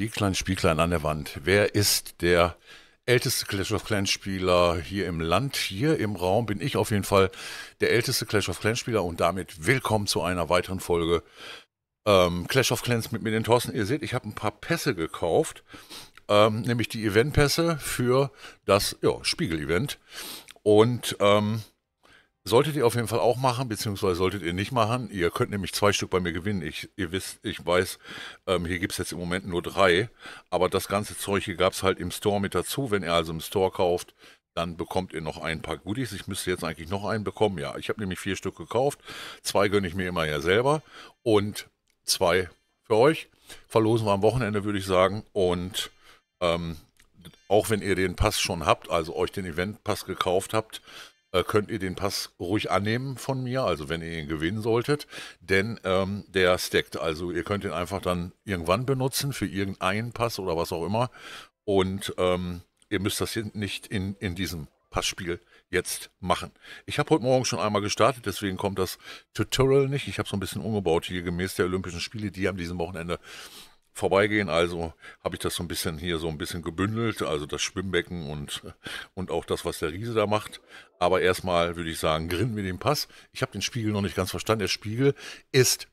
Spielklein, Spielklein an der Wand. Wer ist der älteste Clash of Clans Spieler hier im Land? Hier im Raum bin ich auf jeden Fall der älteste Clash of Clans Spieler und damit willkommen zu einer weiteren Folge ähm, Clash of Clans mit mir, den Thorsten. Ihr seht, ich habe ein paar Pässe gekauft, ähm, nämlich die Eventpässe für das ja, Spiegel-Event. Und ähm, Solltet ihr auf jeden Fall auch machen, beziehungsweise solltet ihr nicht machen. Ihr könnt nämlich zwei Stück bei mir gewinnen. Ich, ihr wisst, ich weiß, ähm, hier gibt es jetzt im Moment nur drei, aber das ganze Zeug hier gab es halt im Store mit dazu. Wenn ihr also im Store kauft, dann bekommt ihr noch ein paar Goodies. Ich müsste jetzt eigentlich noch einen bekommen. Ja, ich habe nämlich vier Stück gekauft. Zwei gönne ich mir immer ja selber und zwei für euch. Verlosen wir am Wochenende, würde ich sagen. Und ähm, auch wenn ihr den Pass schon habt, also euch den Eventpass gekauft habt, äh, könnt ihr den Pass ruhig annehmen von mir, also wenn ihr ihn gewinnen solltet, denn ähm, der stackt. Also ihr könnt ihn einfach dann irgendwann benutzen für irgendeinen Pass oder was auch immer. Und ähm, ihr müsst das nicht in, in diesem Passspiel jetzt machen. Ich habe heute Morgen schon einmal gestartet, deswegen kommt das Tutorial nicht. Ich habe so ein bisschen umgebaut hier gemäß der Olympischen Spiele, die am diesem Wochenende vorbeigehen. Also habe ich das so ein bisschen hier so ein bisschen gebündelt, also das Schwimmbecken und, und auch das, was der Riese da macht. Aber erstmal würde ich sagen, grinden wir den Pass. Ich habe den Spiegel noch nicht ganz verstanden. Der Spiegel ist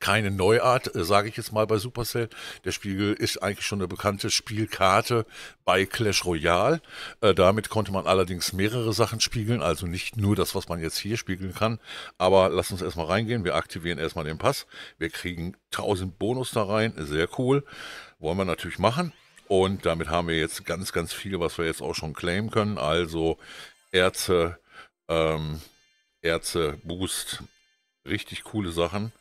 keine Neuart, äh, sage ich jetzt mal bei Supercell. Der Spiegel ist eigentlich schon eine bekannte Spielkarte bei Clash Royale. Äh, damit konnte man allerdings mehrere Sachen spiegeln, also nicht nur das, was man jetzt hier spiegeln kann. Aber lass uns erstmal reingehen. Wir aktivieren erstmal den Pass. Wir kriegen 1000 Bonus da rein. Sehr cool. Wollen wir natürlich machen. Und damit haben wir jetzt ganz, ganz viel, was wir jetzt auch schon claimen können. Also Ärzte, ähm, Ärzte, Boost, richtig coole Sachen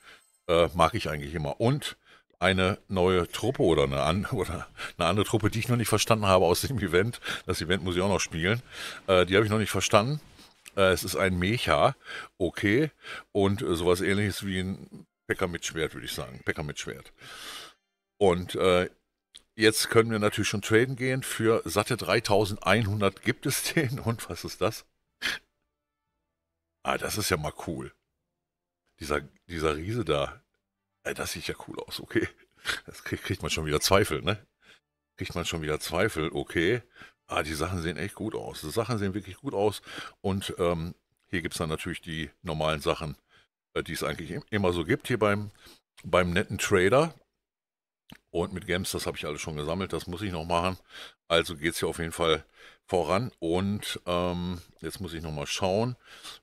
äh, mag ich eigentlich immer. Und eine neue Truppe oder eine, an, oder eine, andere Truppe, die ich noch nicht verstanden habe aus dem Event. Das Event muss ich auch noch spielen. Äh, die habe ich noch nicht verstanden. Äh, es ist ein Mecha, okay. Und äh, sowas ähnliches wie ein Päcker mit Schwert, würde ich sagen. Päcker mit Schwert. Und äh, jetzt können wir natürlich schon traden gehen. Für satte 3100 gibt es den. Und was ist das? Ah, das ist ja mal cool. Dieser, dieser Riese da, ey, das sieht ja cool aus, okay. Das kriegt, kriegt man schon wieder Zweifel, ne? Kriegt man schon wieder Zweifel, okay. Ah, die Sachen sehen echt gut aus. Die Sachen sehen wirklich gut aus. Und ähm, hier gibt es dann natürlich die normalen Sachen, äh, die es eigentlich immer so gibt hier beim, beim netten Trader. Und mit Games, das habe ich alles schon gesammelt, das muss ich noch machen. Also geht es hier auf jeden Fall voran. Und ähm, jetzt muss ich nochmal schauen,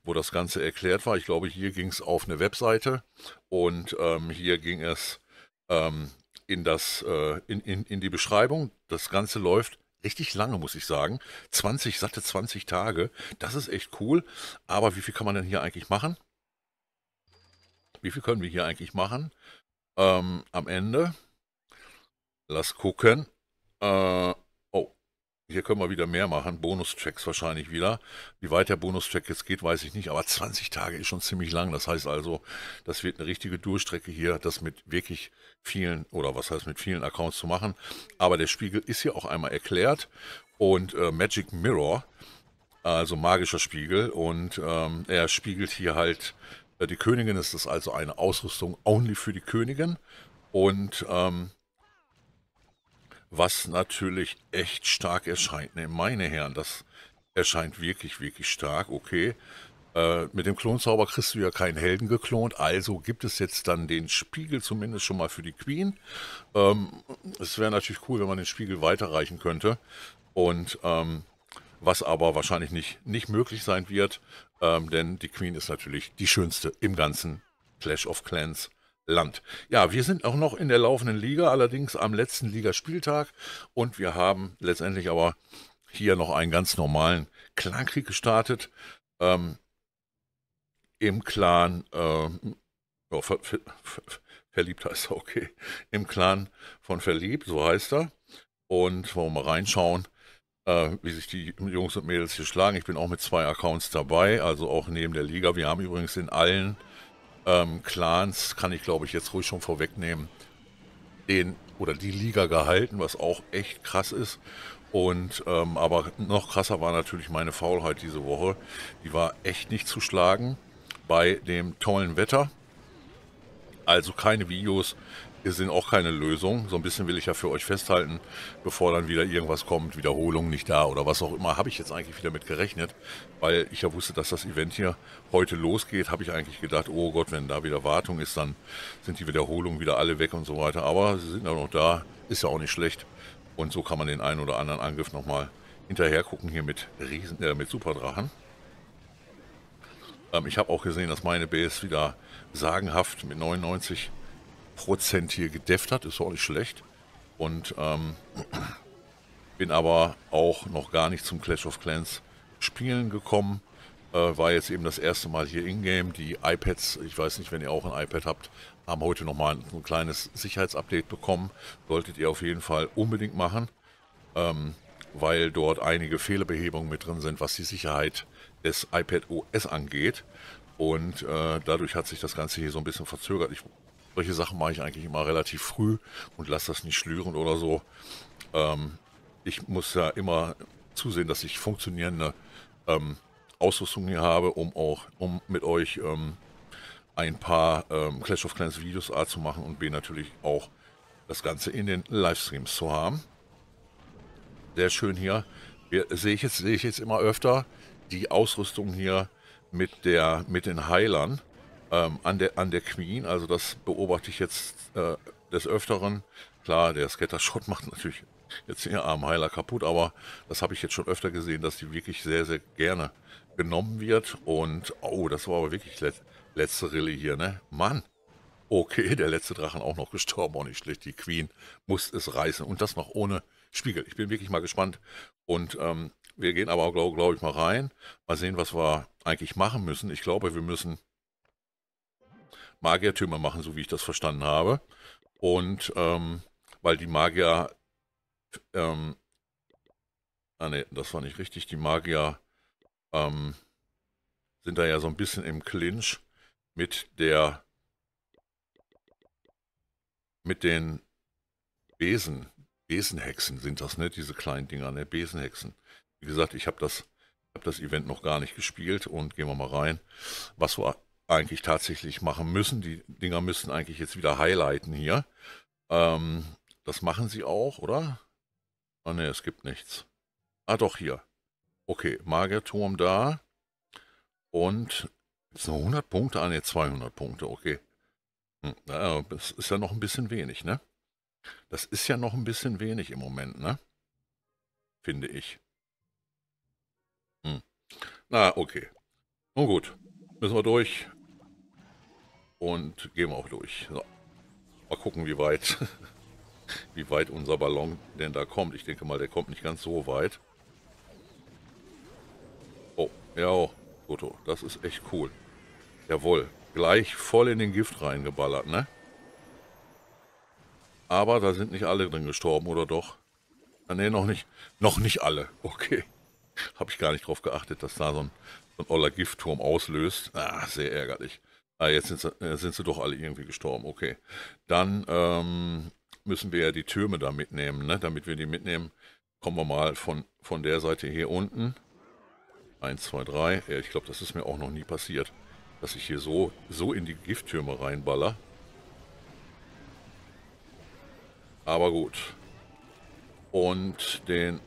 wo das Ganze erklärt war. Ich glaube, hier ging es auf eine Webseite und ähm, hier ging es ähm, in, das, äh, in, in, in die Beschreibung. Das Ganze läuft richtig lange, muss ich sagen. 20, satte 20 Tage. Das ist echt cool. Aber wie viel kann man denn hier eigentlich machen? Wie viel können wir hier eigentlich machen? Ähm, am Ende Lass gucken. Äh, oh, hier können wir wieder mehr machen. Bonuschecks wahrscheinlich wieder. Wie weit der Bonuscheck jetzt geht, weiß ich nicht. Aber 20 Tage ist schon ziemlich lang. Das heißt also, das wird eine richtige Durchstrecke hier, das mit wirklich vielen, oder was heißt mit vielen Accounts zu machen. Aber der Spiegel ist hier auch einmal erklärt. Und äh, Magic Mirror, also magischer Spiegel. Und ähm, er spiegelt hier halt äh, die Königin. Es ist also eine Ausrüstung only für die Königin. Und ähm, was natürlich echt stark erscheint. Ne, meine Herren, das erscheint wirklich, wirklich stark. Okay, äh, mit dem Klonzauber kriegst du ja keinen Helden geklont, also gibt es jetzt dann den Spiegel zumindest schon mal für die Queen. Ähm, es wäre natürlich cool, wenn man den Spiegel weiterreichen könnte. Und ähm, was aber wahrscheinlich nicht, nicht möglich sein wird, ähm, denn die Queen ist natürlich die schönste im ganzen Clash of Clans. Land. Ja, wir sind auch noch in der laufenden Liga, allerdings am letzten Ligaspieltag und wir haben letztendlich aber hier noch einen ganz normalen Clankrieg gestartet. Ähm, Im Clan, ähm, ja, ver, ver, ver, verliebt heißt er, okay. Im Clan von Verliebt, so heißt er. Und wollen wir mal reinschauen, äh, wie sich die Jungs und Mädels hier schlagen. Ich bin auch mit zwei Accounts dabei, also auch neben der Liga. Wir haben übrigens in allen ähm, Clans, kann ich glaube ich jetzt ruhig schon vorwegnehmen, den oder die Liga gehalten, was auch echt krass ist. Und ähm, aber noch krasser war natürlich meine Faulheit diese Woche. Die war echt nicht zu schlagen bei dem tollen Wetter. Also keine Videos, wir sind auch keine Lösung. So ein bisschen will ich ja für euch festhalten, bevor dann wieder irgendwas kommt, Wiederholung nicht da oder was auch immer, habe ich jetzt eigentlich wieder mit gerechnet, weil ich ja wusste, dass das Event hier heute losgeht, habe ich eigentlich gedacht, oh Gott, wenn da wieder Wartung ist, dann sind die Wiederholungen wieder alle weg und so weiter. Aber sie sind ja noch da, ist ja auch nicht schlecht. Und so kann man den einen oder anderen Angriff nochmal hinterher gucken hier mit, Riesen, äh, mit Superdrachen ähm, ich habe auch gesehen, dass meine Base wieder sagenhaft mit 99 Prozent hier gedeft hat, ist auch nicht schlecht. Und ähm, bin aber auch noch gar nicht zum Clash of Clans Spielen gekommen. Äh, war jetzt eben das erste Mal hier in-game. Die iPads, ich weiß nicht, wenn ihr auch ein iPad habt, haben heute nochmal ein, ein kleines Sicherheitsupdate bekommen. Solltet ihr auf jeden Fall unbedingt machen, ähm, weil dort einige Fehlerbehebungen mit drin sind, was die Sicherheit des iPad OS angeht. Und äh, dadurch hat sich das Ganze hier so ein bisschen verzögert. Ich solche Sachen mache ich eigentlich immer relativ früh und lasse das nicht schlüren oder so. Ähm, ich muss ja immer zusehen, dass ich funktionierende ähm, Ausrüstung hier habe, um auch um mit euch ähm, ein paar ähm, Clash of Clans Videos A zu machen und B natürlich auch das Ganze in den Livestreams zu haben. Sehr schön hier. hier sehe ich jetzt sehe ich jetzt immer öfter die Ausrüstung hier mit der mit den Heilern ähm, an, der, an der Queen. Also das beobachte ich jetzt äh, des Öfteren. Klar, der Skater-Shot macht natürlich jetzt ihr Armheiler kaputt, aber das habe ich jetzt schon öfter gesehen, dass die wirklich sehr, sehr gerne genommen wird. Und, oh, das war aber wirklich let letzte Rille hier, ne? Mann! Okay, der letzte Drachen auch noch gestorben, auch nicht schlecht. Die Queen muss es reißen und das noch ohne Spiegel. Ich bin wirklich mal gespannt und ähm, wir gehen aber, glaube glaub ich, mal rein. Mal sehen, was wir eigentlich machen müssen. Ich glaube, wir müssen Magiertümer machen, so wie ich das verstanden habe. Und ähm, weil die Magier. Ähm, ah, ne, das war nicht richtig. Die Magier ähm, sind da ja so ein bisschen im Clinch mit der. mit den Besen. Besenhexen sind das, ne? Diese kleinen Dinger, ne? Besenhexen. Wie gesagt, ich habe das, hab das Event noch gar nicht gespielt und gehen wir mal rein, was war eigentlich tatsächlich machen müssen. Die Dinger müssten eigentlich jetzt wieder highlighten hier. Ähm, das machen sie auch, oder? Ah ne, es gibt nichts. Ah doch, hier. Okay, Magerturm da. Und jetzt noch 100 Punkte? Ah ne, 200 Punkte, okay. Hm, das ist ja noch ein bisschen wenig, ne? Das ist ja noch ein bisschen wenig im Moment, ne? Finde ich. Hm. Na, okay. Nun gut, müssen wir durch. Und gehen auch durch. So. Mal gucken, wie weit, wie weit unser Ballon denn da kommt. Ich denke mal, der kommt nicht ganz so weit. Oh, ja, oh, Toto, das ist echt cool. Jawohl, gleich voll in den Gift reingeballert, ne? Aber da sind nicht alle drin gestorben, oder doch? ne, noch nicht. Noch nicht alle. Okay. Habe ich gar nicht drauf geachtet, dass da so ein, so ein oller Giftturm auslöst. Ah, sehr ärgerlich. Ah, jetzt sind sie, äh, sind sie doch alle irgendwie gestorben. Okay. Dann ähm, müssen wir ja die Türme da mitnehmen, ne? Damit wir die mitnehmen, kommen wir mal von, von der Seite hier unten. 1, 2, 3. Ja, ich glaube, das ist mir auch noch nie passiert, dass ich hier so, so in die Gifttürme reinballer. Aber gut. Und den...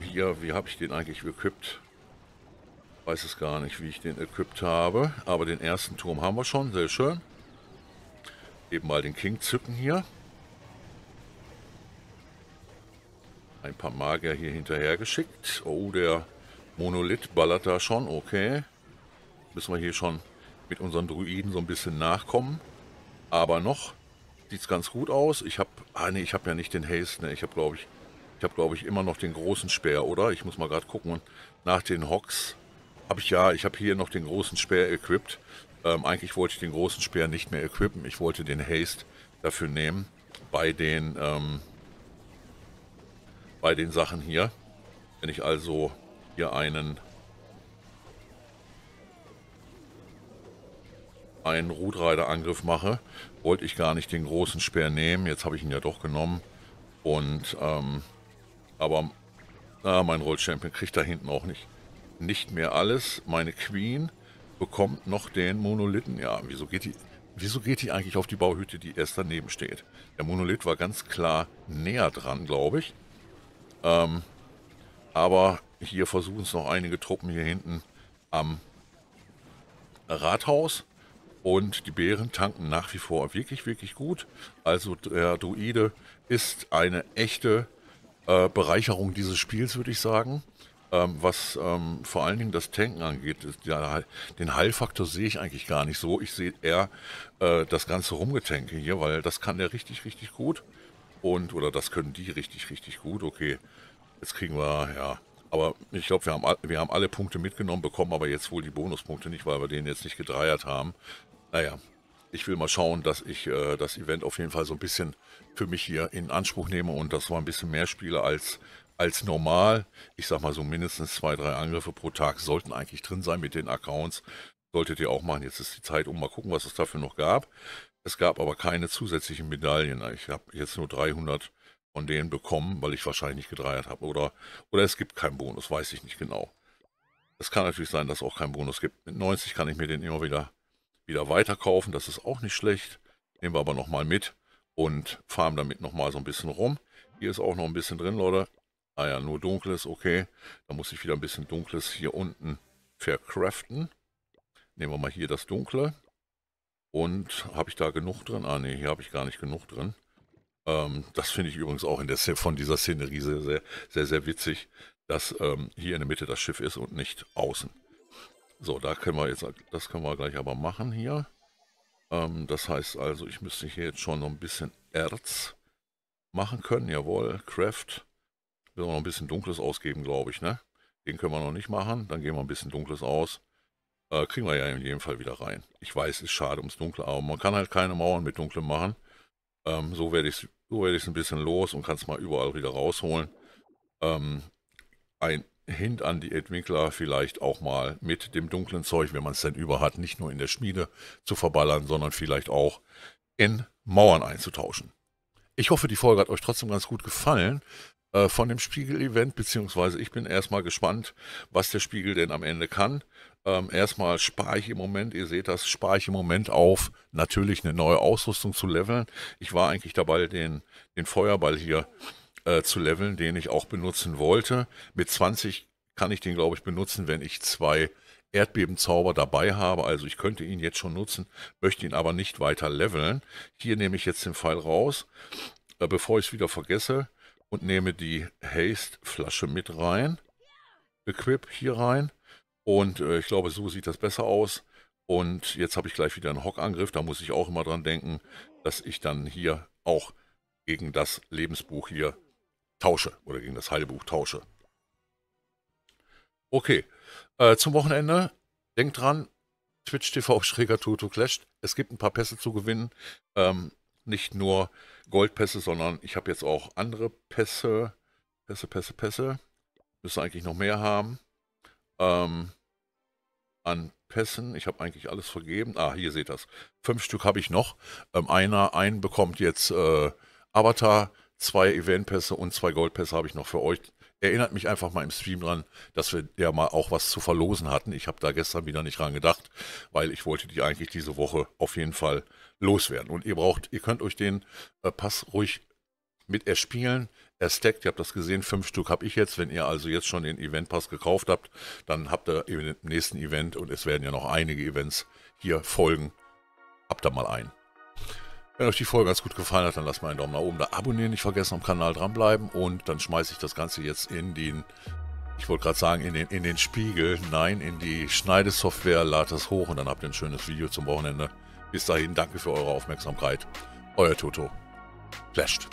Hier, wie habe ich den eigentlich gekippt? Weiß es gar nicht, wie ich den equipped habe. Aber den ersten Turm haben wir schon. Sehr schön. Eben mal den King zücken hier. Ein paar Magier hier hinterher geschickt. Oh, der Monolith ballert da schon. Okay. Müssen wir hier schon mit unseren Druiden so ein bisschen nachkommen. Aber noch sieht es ganz gut aus. Ich habe... Ah, nee, ich habe ja nicht den Haste. Ne? Ich habe, glaube ich... Ich habe, glaube ich, immer noch den großen Speer, oder? Ich muss mal gerade gucken. Nach den Hocks habe ich ja. Ich habe hier noch den großen Speer equipped. Ähm, eigentlich wollte ich den großen Speer nicht mehr equippen. Ich wollte den Haste dafür nehmen. Bei den, ähm, bei den Sachen hier. Wenn ich also hier einen einen Rutreiterangriff mache, wollte ich gar nicht den großen Speer nehmen. Jetzt habe ich ihn ja doch genommen. Und, ähm, aber äh, mein Champion kriegt da hinten auch nicht nicht mehr alles, meine Queen bekommt noch den Monolithen. Ja, wieso geht die, wieso geht die eigentlich auf die Bauhütte, die erst daneben steht? Der Monolith war ganz klar näher dran, glaube ich. Ähm, aber hier versuchen es noch einige Truppen hier hinten am Rathaus. Und die Bären tanken nach wie vor wirklich, wirklich gut. Also der Druide ist eine echte äh, Bereicherung dieses Spiels, würde ich sagen. Ähm, was ähm, vor allen Dingen das Tanken angeht, ist, ja, den Heilfaktor sehe ich eigentlich gar nicht so. Ich sehe eher äh, das ganze Rumgetanke hier, weil das kann der richtig, richtig gut. Und, oder das können die richtig, richtig gut. Okay, jetzt kriegen wir, ja. Aber ich glaube, wir, haben, wir haben alle Punkte mitgenommen, bekommen aber jetzt wohl die Bonuspunkte nicht, weil wir den jetzt nicht gedreiert haben. Naja, ich will mal schauen, dass ich äh, das Event auf jeden Fall so ein bisschen für mich hier in Anspruch nehme und das war ein bisschen mehr spiele als als normal. Ich sag mal so mindestens zwei, drei Angriffe pro Tag sollten eigentlich drin sein mit den Accounts. Solltet ihr auch machen. Jetzt ist die Zeit um. Mal gucken, was es dafür noch gab. Es gab aber keine zusätzlichen Medaillen. Ich habe jetzt nur 300 von denen bekommen, weil ich wahrscheinlich nicht gedreiert habe. Oder, oder es gibt keinen Bonus, weiß ich nicht genau. Es kann natürlich sein, dass es auch keinen Bonus gibt. Mit 90 kann ich mir den immer wieder, wieder weiterkaufen. Das ist auch nicht schlecht. Nehmen wir aber nochmal mit und fahren damit nochmal so ein bisschen rum. Hier ist auch noch ein bisschen drin, Leute. Ah ja, nur dunkles, okay. Da muss ich wieder ein bisschen dunkles hier unten verkraften. Nehmen wir mal hier das dunkle. Und habe ich da genug drin? Ah ne, hier habe ich gar nicht genug drin. Ähm, das finde ich übrigens auch in der von dieser Szenerie sehr, sehr, sehr, sehr witzig, dass ähm, hier in der Mitte das Schiff ist und nicht außen. So, da können wir jetzt, das können wir gleich aber machen hier. Ähm, das heißt also, ich müsste hier jetzt schon noch ein bisschen Erz machen können. Jawohl, Craft. Müssen wir noch ein bisschen Dunkles ausgeben, glaube ich, ne? Den können wir noch nicht machen. Dann gehen wir ein bisschen Dunkles aus. Äh, kriegen wir ja in jedem Fall wieder rein. Ich weiß, ist schade ums Dunkle, aber man kann halt keine Mauern mit Dunklem machen. Ähm, so werde ich es so werd ein bisschen los und kann es mal überall wieder rausholen. Ähm, ein Hint an die Entwickler vielleicht auch mal mit dem dunklen Zeug, wenn man es denn über hat, nicht nur in der Schmiede zu verballern, sondern vielleicht auch in Mauern einzutauschen. Ich hoffe, die Folge hat euch trotzdem ganz gut gefallen. Äh, von dem Spiegel-Event, beziehungsweise ich bin erstmal gespannt, was der Spiegel denn am Ende kann. Ähm, erstmal spare ich im Moment, ihr seht das, spare ich im Moment auf, natürlich eine neue Ausrüstung zu leveln. Ich war eigentlich dabei, den, den Feuerball hier äh, zu leveln, den ich auch benutzen wollte. Mit 20 kann ich den, glaube ich, benutzen, wenn ich zwei Erdbebenzauber dabei habe. Also ich könnte ihn jetzt schon nutzen, möchte ihn aber nicht weiter leveln. Hier nehme ich jetzt den Pfeil raus äh, bevor ich es wieder vergesse und nehme die Haste-Flasche mit rein. Equip hier rein. Und äh, ich glaube, so sieht das besser aus. Und jetzt habe ich gleich wieder einen Hockangriff. Da muss ich auch immer dran denken, dass ich dann hier auch gegen das Lebensbuch hier tausche oder gegen das Heilbuch tausche. Okay, äh, zum Wochenende. Denkt dran, Twitch TV Schräger Toto Clash. Es gibt ein paar Pässe zu gewinnen. Ähm, nicht nur Goldpässe, sondern ich habe jetzt auch andere Pässe. Pässe, Pässe, Pässe. Müsste eigentlich noch mehr haben. Ähm, an Pässen. Ich habe eigentlich alles vergeben. Ah, hier seht ihr das. Fünf Stück habe ich noch. Ähm, einer, einen bekommt jetzt äh, Avatar, zwei Eventpässe und zwei Goldpässe habe ich noch für euch erinnert mich einfach mal im Stream dran, dass wir ja mal auch was zu verlosen hatten. Ich habe da gestern wieder nicht dran gedacht, weil ich wollte die eigentlich diese Woche auf jeden Fall loswerden. Und ihr braucht, ihr könnt euch den äh, Pass ruhig mit erspielen. Er stackt, ihr habt das gesehen, fünf Stück habe ich jetzt. Wenn ihr also jetzt schon den Eventpass gekauft habt, dann habt ihr im nächsten Event und es werden ja noch einige Events hier folgen. Habt da mal einen. Wenn euch die Folge ganz gut gefallen hat, dann lasst mal einen Daumen nach oben da. Abonnieren nicht vergessen, am Kanal dranbleiben. Und dann schmeiße ich das Ganze jetzt in den, ich wollte gerade sagen, in den, in den Spiegel. Nein, in die Schneidesoftware, lade das hoch und dann habt ihr ein schönes Video zum Wochenende. Bis dahin, danke für eure Aufmerksamkeit. Euer Toto. Flasht.